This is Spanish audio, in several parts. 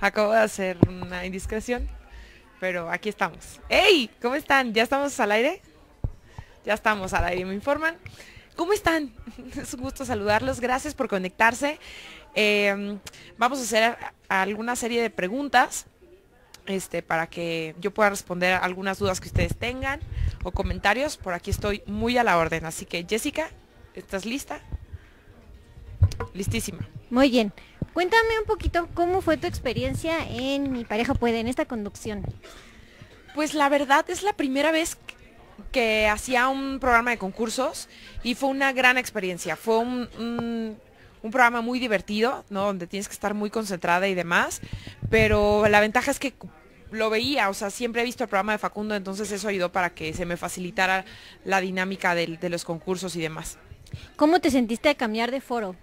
Acabo de hacer una indiscreción, pero aquí estamos. ¡Hey! ¿Cómo están? ¿Ya estamos al aire? Ya estamos al aire, me informan. ¿Cómo están? Es un gusto saludarlos. Gracias por conectarse. Eh, vamos a hacer alguna serie de preguntas este, para que yo pueda responder algunas dudas que ustedes tengan o comentarios. Por aquí estoy muy a la orden. Así que, Jessica, ¿estás lista? Listísima. Muy bien. Cuéntame un poquito cómo fue tu experiencia en Mi pareja puede, en esta conducción. Pues la verdad es la primera vez que hacía un programa de concursos y fue una gran experiencia. Fue un, programa muy divertido, Donde tienes que estar muy concentrada y demás. Pero la ventaja es que lo veía, o sea, siempre he visto el programa de Facundo, entonces eso ayudó para que se me facilitara la dinámica de, los concursos y demás. ¿Cómo te sentiste de cambiar de foro?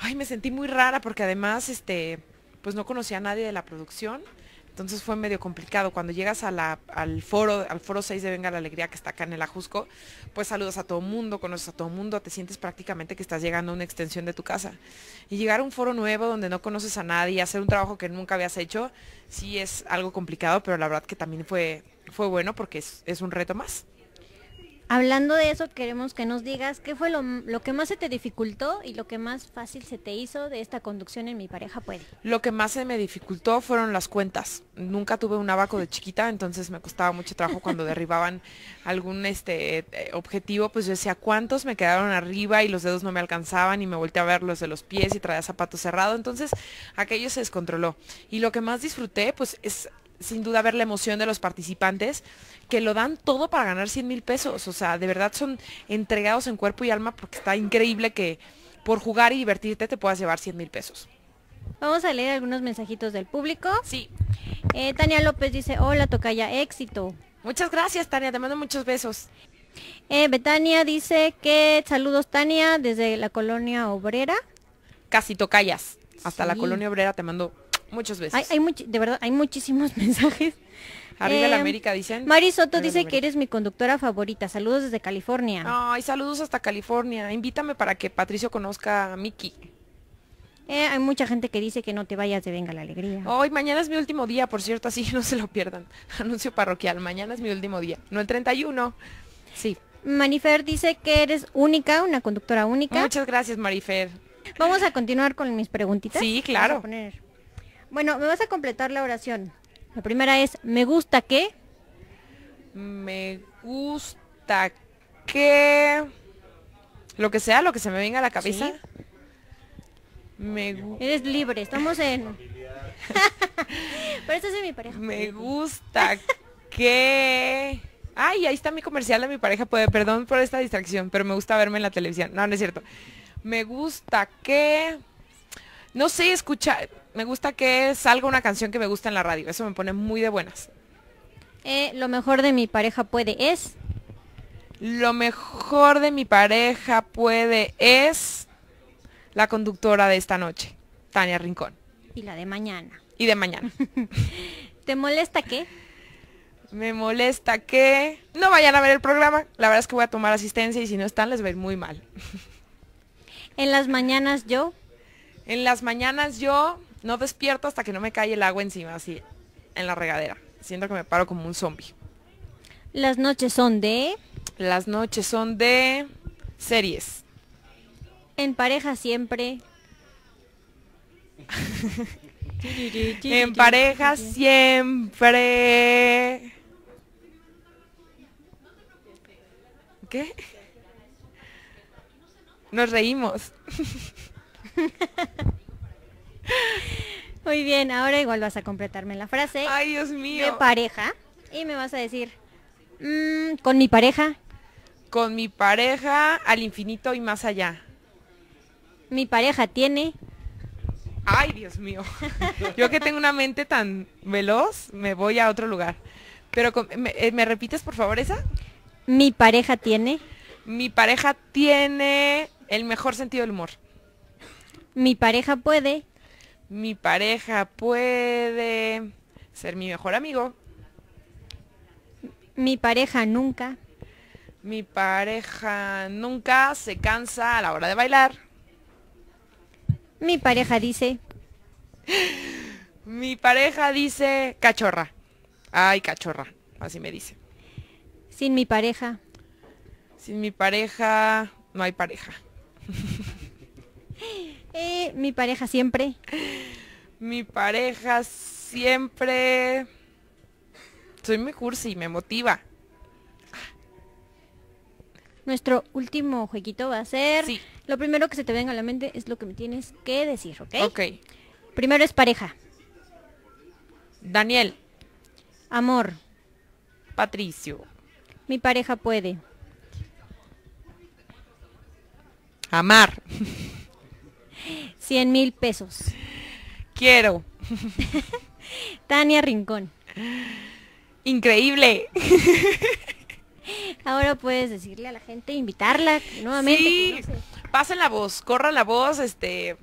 ay, me sentí muy rara porque además, este, pues no conocía a nadie de la producción. Entonces fue medio complicado. Cuando llegas al foro, al foro 6 de Venga la Alegría que está acá en el Ajusco, pues saludas a todo mundo, conoces a todo mundo, te sientes prácticamente que estás llegando a una extensión de tu casa. Y llegar a un foro nuevo donde no conoces a nadie, hacer un trabajo que nunca habías hecho, sí es algo complicado, pero la verdad que también fue, fue bueno porque es un reto más. Hablando de eso, queremos que nos digas qué fue lo, que más se te dificultó y lo que más fácil se te hizo de esta conducción en Mi Pareja Puede. Lo que más se me dificultó fueron las cuentas. Nunca tuve un abaco de chiquita, entonces me costaba mucho trabajo cuando derribaban algún este, eh, objetivo, pues yo decía, ¿cuántos me quedaron arriba y los dedos no me alcanzaban y me volteé a ver los de los pies y traía zapatos cerrado? Entonces aquello se descontroló. Y lo que más disfruté, pues es sin duda ver la emoción de los participantes que lo dan todo para ganar 100 mil pesos. O sea, de verdad son entregados en cuerpo y alma porque está increíble que por jugar y divertirte te puedas llevar 100 mil pesos. Vamos a leer algunos mensajitos del público. Sí. Eh, Tania López dice, hola Tocaya, éxito. Muchas gracias Tania, te mando muchos besos. Eh, Betania dice que saludos Tania desde la colonia obrera. Casi Tocayas. Hasta la colonia obrera te mando Muchas veces. Hay, de verdad, hay muchísimos mensajes. Arriba de la em, América, dicen. Mari Soto dice que eres mi conductora favorita. Saludos desde California. Ay, saludos hasta California. Invítame para que Patricio conozca a Miki. Eh, hay mucha gente que dice que no te vayas de Venga la Alegría. Hoy, mañana es mi último día, por cierto, así no se lo pierdan. Anuncio parroquial, mañana es mi último día. No el 31. Sí. Manifer dice que eres única, una conductora única. Muchas gracias, Marifer. Vamos a continuar con mis preguntitas. Sí, claro. Bueno, me vas a completar la oración. La primera es, ¿me gusta qué? Me gusta que... Lo que sea, lo que se me venga a la cabeza. Me Eres libre, estamos en... Pero es de mi pareja. Me gusta que... Ay, ahí está mi comercial de mi pareja. Puede, perdón por esta distracción, pero me gusta verme en la televisión. No, no es cierto. Me gusta que no sé, escuchar, me gusta que salga una canción que me gusta en la radio, eso me pone muy de buenas. Eh, lo mejor de mi pareja puede es. Lo mejor de mi pareja puede es la conductora de esta noche, Tania Rincón. Y la de mañana. Y de mañana. ¿Te molesta qué? Me molesta que no vayan a ver el programa. La verdad es que voy a tomar asistencia y si no están les veo muy mal. en las mañanas yo en las mañanas yo no despierto hasta que no me cae el agua encima, así, en la regadera. Siento que me paro como un zombie. Las noches son de... Las noches son de series. En pareja siempre. en pareja siempre. ¿Qué? Nos reímos. Muy bien, ahora igual vas a completarme la frase. Ay, Dios mío. De pareja. Y me vas a decir, mm, con mi pareja. Con mi pareja al infinito y más allá. Mi pareja tiene. Ay, Dios mío. Yo que tengo una mente tan veloz, me voy a otro lugar. Pero eh, ¿me, repites por favor esa? Mi pareja tiene. Mi pareja tiene el mejor sentido del humor. Mi pareja puede. Mi pareja puede ser mi mejor amigo. Mi pareja nunca. Mi pareja nunca se cansa a la hora de bailar. Mi pareja dice. Mi pareja dice cachorra. Ay, cachorra. Así me dice. Sin mi pareja. Sin mi pareja, no hay pareja. Eh, mi pareja siempre. Mi pareja siempre... Soy muy cursi, me motiva. Nuestro último jueguito va a ser... Sí. Lo primero que se te venga a la mente es lo que me tienes que decir, ¿ok? Ok. Primero es pareja. Daniel. Amor. Patricio. Mi pareja puede. Amar. 100 mil pesos. Quiero. Tania Rincón. Increíble. Ahora puedes decirle a la gente, invitarla nuevamente. Sí, pasen la voz, corran la voz, este.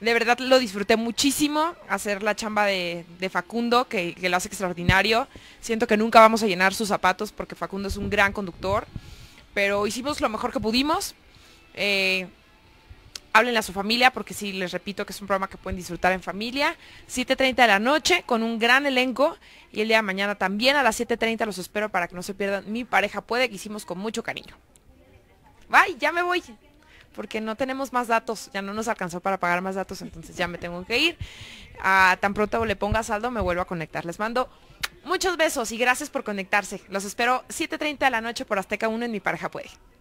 De verdad lo disfruté muchísimo hacer la chamba de, Facundo, que, que, lo hace extraordinario. Siento que nunca vamos a llenar sus zapatos porque Facundo es un gran conductor. Pero hicimos lo mejor que pudimos. Eh, háblenle a su familia porque sí, les repito que es un programa que pueden disfrutar en familia. 7.30 de la noche con un gran elenco y el día de mañana también a las 7.30 los espero para que no se pierdan Mi pareja puede que hicimos con mucho cariño. Bye, ya me voy porque no tenemos más datos, ya no nos alcanzó para pagar más datos, entonces ya me tengo que ir. Ah, tan pronto le ponga saldo me vuelvo a conectar. Les mando muchos besos y gracias por conectarse. Los espero 7.30 de la noche por Azteca 1 en Mi Pareja Puede.